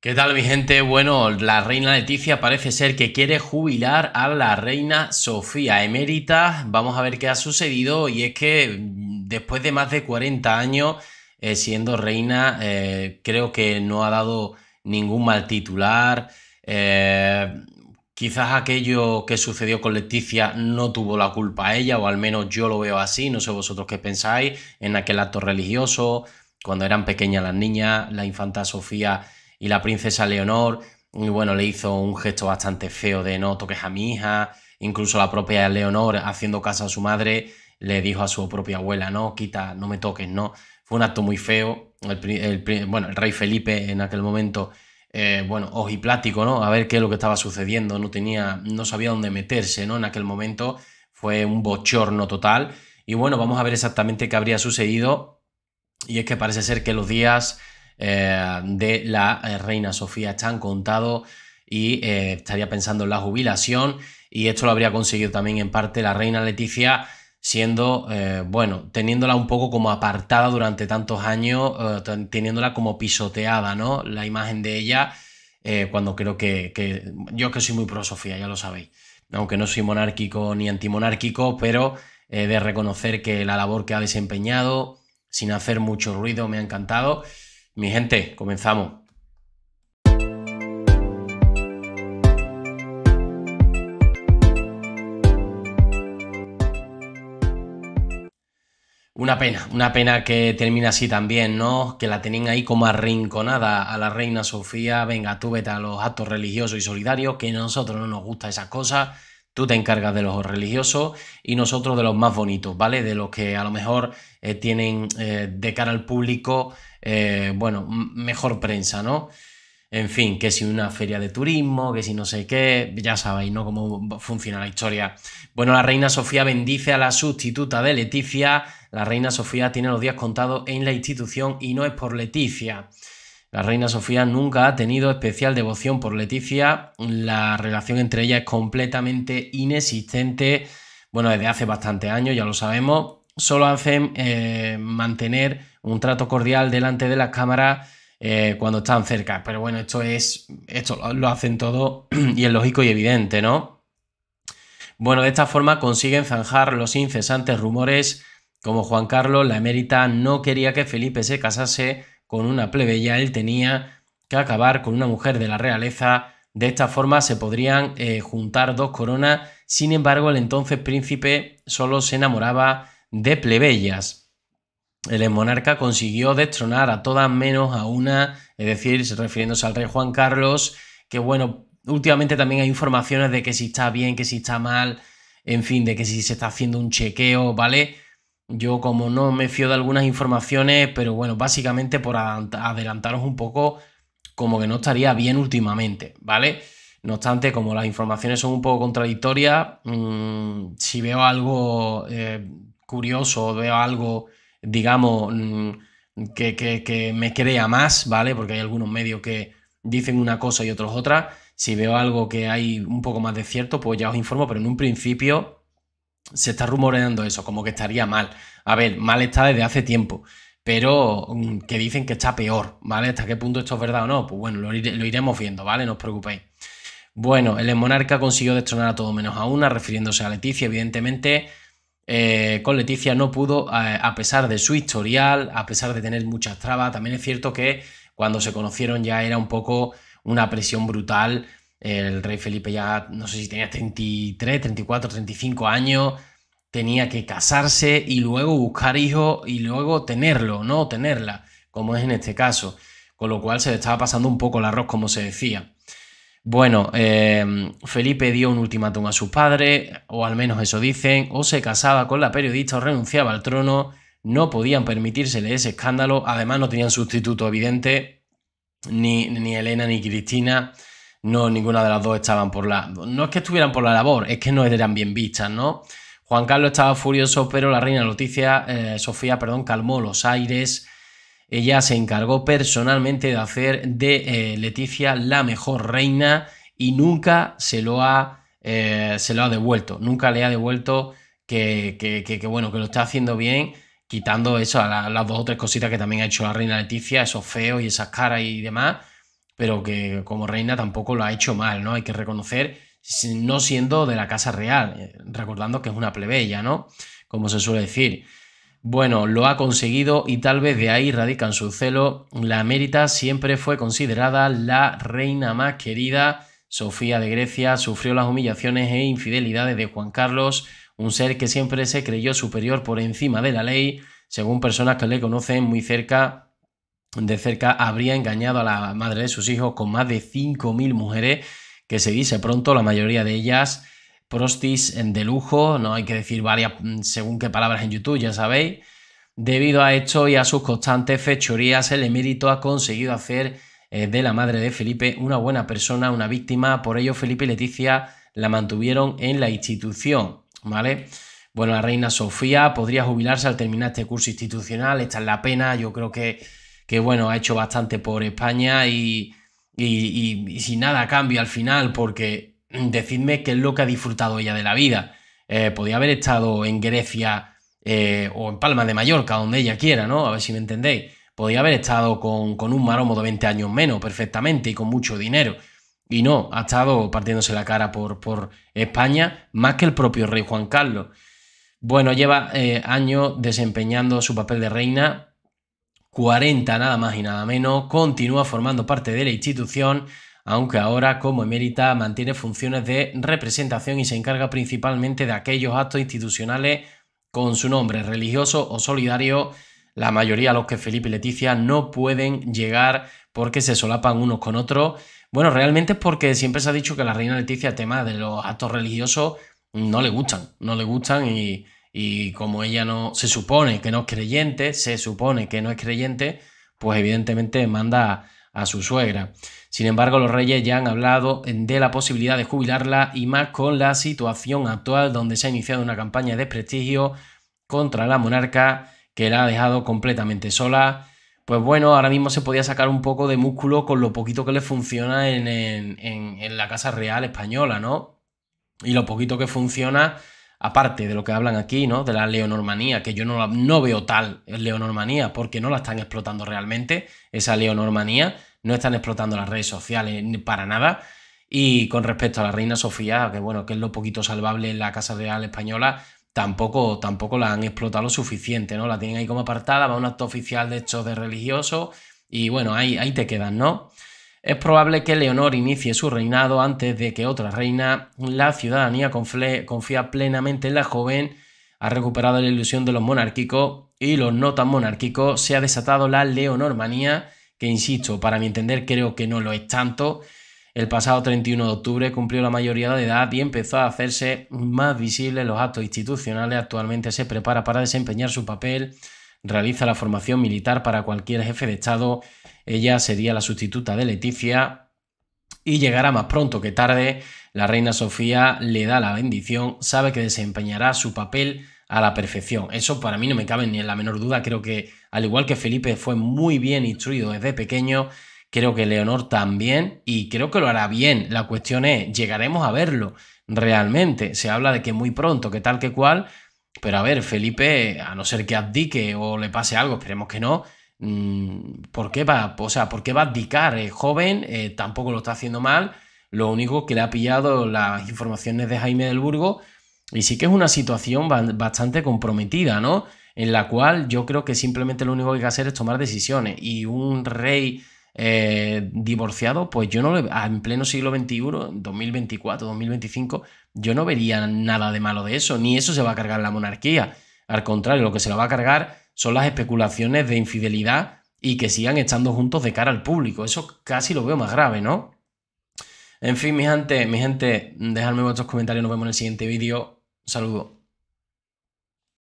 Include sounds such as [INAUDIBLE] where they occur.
¿Qué tal mi gente? Bueno, la reina Leticia parece ser que quiere jubilar a la reina Sofía emérita. Vamos a ver qué ha sucedido y es que mm, después de más de 40 años eh, siendo reina, eh, creo que no ha dado ningún mal titular. Eh, quizás aquello que sucedió con Leticia no tuvo la culpa a ella, o al menos yo lo veo así, no sé vosotros qué pensáis, en aquel acto religioso, cuando eran pequeñas las niñas, la infanta Sofía y la princesa Leonor, y bueno, le hizo un gesto bastante feo de no toques a mi hija, incluso la propia Leonor, haciendo caso a su madre, le dijo a su propia abuela, no, quita, no me toques, no. Fue un acto muy feo, el, bueno, el rey Felipe en aquel momento... Eh, bueno, plático, ¿no? A ver qué es lo que estaba sucediendo, no tenía, no sabía dónde meterse, ¿no? En aquel momento fue un bochorno total. Y bueno, vamos a ver exactamente qué habría sucedido. Y es que parece ser que los días eh, de la eh, reina Sofía están contado y eh, estaría pensando en la jubilación y esto lo habría conseguido también en parte la reina Leticia siendo, bueno, teniéndola un poco como apartada durante tantos años, teniéndola como pisoteada, ¿no? La imagen de ella, cuando creo que, yo que soy muy pro Sofía, ya lo sabéis, aunque no soy monárquico ni antimonárquico, pero de reconocer que la labor que ha desempeñado, sin hacer mucho ruido, me ha encantado. Mi gente, comenzamos. Una pena, una pena que termina así también, ¿no? Que la tenían ahí como arrinconada a la reina Sofía. Venga, tú vete a los actos religiosos y solidarios, que a nosotros no nos gusta esas cosas Tú te encargas de los religiosos y nosotros de los más bonitos, ¿vale? De los que a lo mejor eh, tienen eh, de cara al público, eh, bueno, mejor prensa, ¿no? En fin, que si una feria de turismo, que si no sé qué, ya sabéis, ¿no? Cómo funciona la historia. Bueno, la reina Sofía bendice a la sustituta de Leticia. La reina Sofía tiene los días contados en la institución y no es por Leticia. La reina Sofía nunca ha tenido especial devoción por Leticia, la relación entre ellas es completamente inexistente, bueno, desde hace bastante años, ya lo sabemos, solo hacen eh, mantener un trato cordial delante de las cámaras eh, cuando están cerca, pero bueno, esto es, esto lo hacen todo [CLEARS THROAT] y es lógico y evidente, ¿no? Bueno, de esta forma consiguen zanjar los incesantes rumores como Juan Carlos, la emérita, no quería que Felipe se casase con una plebeya, él tenía que acabar con una mujer de la realeza. De esta forma se podrían eh, juntar dos coronas. Sin embargo, el entonces príncipe solo se enamoraba de plebeyas. El monarca consiguió destronar a todas menos a una, es decir, refiriéndose al rey Juan Carlos, que bueno, últimamente también hay informaciones de que si está bien, que si está mal, en fin, de que si se está haciendo un chequeo, ¿vale? Yo como no me fío de algunas informaciones, pero bueno, básicamente por adelantaros un poco, como que no estaría bien últimamente, ¿vale? No obstante, como las informaciones son un poco contradictorias, mm, si veo algo eh, curioso, veo algo, digamos, mm, que, que, que, me crea más, ¿vale? Porque hay algunos medios que dicen una cosa y otros otra. Si veo algo que hay un poco más de cierto, pues ya os informo, pero en un principio se está rumoreando eso, como que estaría mal. A ver, mal está desde hace tiempo, pero mm, que dicen que está peor, ¿vale? ¿Hasta qué punto esto es verdad o no? Pues bueno, lo, iremos viendo, ¿vale? No os preocupéis. Bueno, el monarca consiguió destronar a todo menos a una, refiriéndose a Leticia, evidentemente. Eh, con Leticia no pudo, eh, a pesar de su historial, a pesar de tener muchas trabas. También es cierto que cuando se conocieron ya era un poco una presión brutal el rey Felipe ya, no sé si tenía 33, 34, 35 años, tenía que casarse y luego buscar hijos y luego tenerlo, no tenerla, como es en este caso. Con lo cual se le estaba pasando un poco el arroz, como se decía. Bueno, em, Felipe dio un ultimátum a sus padres, o al menos eso dicen, o se casaba con la periodista o renunciaba al trono, no podían permitírsele ese escándalo, además no tenían sustituto evidente, ni, ni Elena ni Cristina, no ninguna de las dos estaban por la... No es que estuvieran por la labor, es que no eran bien vistas, ¿no? Juan Carlos estaba furioso, pero la reina Leticia, eh, Sofía, perdón, calmó los aires. Ella se encargó personalmente de hacer de eh, Leticia la mejor reina y nunca se lo ha, eh, se lo ha devuelto, nunca le ha devuelto que, bueno, que lo está haciendo bien, quitando eso, a las dos o tres cositas que también ha hecho la reina Leticia, esos feos y esas caras y demás, pero que como reina tampoco lo ha hecho mal, ¿no? Hay que reconocer, no siendo de la casa real, eh, recordando que es una plebeya, ¿no? Como se suele decir. Bueno, lo ha conseguido y tal vez de ahí radican su celo. La Mérita siempre fue considerada la reina más querida. Sofía de Grecia sufrió las humillaciones e infidelidades de Juan Carlos, un ser que siempre se creyó superior por encima de la ley, según personas que le conocen muy cerca de cerca habría engañado a la madre de sus hijos con más de 5.000 mujeres, que se dice pronto, la mayoría de ellas prostis em, de lujo, no hay que decir varias mm, según qué palabras en YouTube, ya sabéis. Debido a esto y a sus constantes fechorías, el emérito ha conseguido hacer eh, de la madre de Felipe una buena persona, una víctima, por ello Felipe y Leticia la mantuvieron en la institución, ¿vale? Bueno, la reina Sofía podría jubilarse al terminar este curso institucional, esta es la pena, yo creo que que bueno, ha hecho bastante por España y, y, sin nada cambia al final, porque decidme qué es lo que ha disfrutado ella de la vida. Eh, podía haber estado en Grecia eh, o en Palma de Mallorca, donde ella quiera, ¿no? A ver si me entendéis. Podía haber estado con, un maromo de 20 años menos, perfectamente, y con mucho dinero. Y no, ha estado partiéndose la cara por, por España más que el propio rey Juan Carlos. Bueno, lleva eh, años desempeñando su papel de reina 40 nada más y nada menos, continúa formando parte de la institución, aunque ahora como emérita mantiene funciones de representación y se encarga principalmente de aquellos actos institucionales con su nombre religioso o solidario, la mayoría a los que Felipe y Leticia no pueden llegar porque se solapan unos con otros. Bueno, realmente es porque siempre se ha dicho que la reina Leticia el tema de los actos religiosos no le gustan, no le gustan y y como ella no se supone que no es creyente, se supone que no es creyente, pues evidentemente manda a, su suegra. Sin embargo, los reyes ya han hablado de la posibilidad de jubilarla y más con la situación actual donde se ha iniciado una campaña de prestigio contra la monarca que la ha dejado completamente sola. Pues bueno, ahora mismo se podía sacar un poco de músculo con lo poquito que le funciona en la Casa Real Española, ¿no? Y lo poquito que funciona aparte de lo que hablan aquí, ¿no? De la leonormanía, que yo no, no veo tal leonormanía porque no la están explotando realmente, esa leonormanía, no están explotando las redes sociales para nada. Y con respecto a la reina Sofía, que bueno, que es lo poquito salvable en la Casa Real Española, tampoco, tampoco la han explotado lo suficiente, ¿no? La tienen ahí como apartada, va un acto oficial de hecho de religioso y bueno, ahí, ahí te quedan, ¿no? Es probable que Leonor inicie su reinado antes de que otra reina. La ciudadanía confía plenamente en la joven, ha recuperado la ilusión de los monárquicos y los no tan monárquicos. Se ha desatado la Leonormanía, que insisto, para mi entender creo que no lo es tanto. El pasado 31 de octubre cumplió la mayoría de edad y empezó a hacerse más visible los actos institucionales. Actualmente se prepara para desempeñar su papel realiza la formación militar para cualquier jefe de Estado. Ella sería la sustituta de Leticia y llegará más pronto que tarde. La reina Sofía le da la bendición, sabe que desempeñará su papel a la perfección. Eso para mí no me cabe ni en la menor duda. Creo que, al igual que Felipe fue muy bien instruido desde pequeño, creo que Leonor también, y creo que lo hará bien. La cuestión es, ¿llegaremos a verlo realmente? Se habla de que muy pronto, que tal que cual, pero a ver, Felipe, a no ser que abdique o le pase algo, esperemos que no. Mm, ¿Por qué va? O sea, ¿por qué va a abdicar? Es joven, eh, tampoco lo está haciendo mal. Lo único que le ha pillado las informaciones de Jaime del Burgo. Y sí que es una situación bastante comprometida, ¿no? En la cual yo creo que simplemente lo único que hay que hacer es tomar decisiones. Y un rey eh, divorciado, pues yo no le, ah, en pleno siglo XXI, 2024, 2025, yo no vería nada de malo de eso, ni eso se va a cargar la monarquía. Al contrario, lo que se la va a cargar son las especulaciones de infidelidad y que sigan echando juntos de cara al público. Eso casi lo veo más grave, ¿no? En fin, mi gente, mi gente, dejadme vuestros comentarios, nos vemos en el siguiente vídeo. Saludos.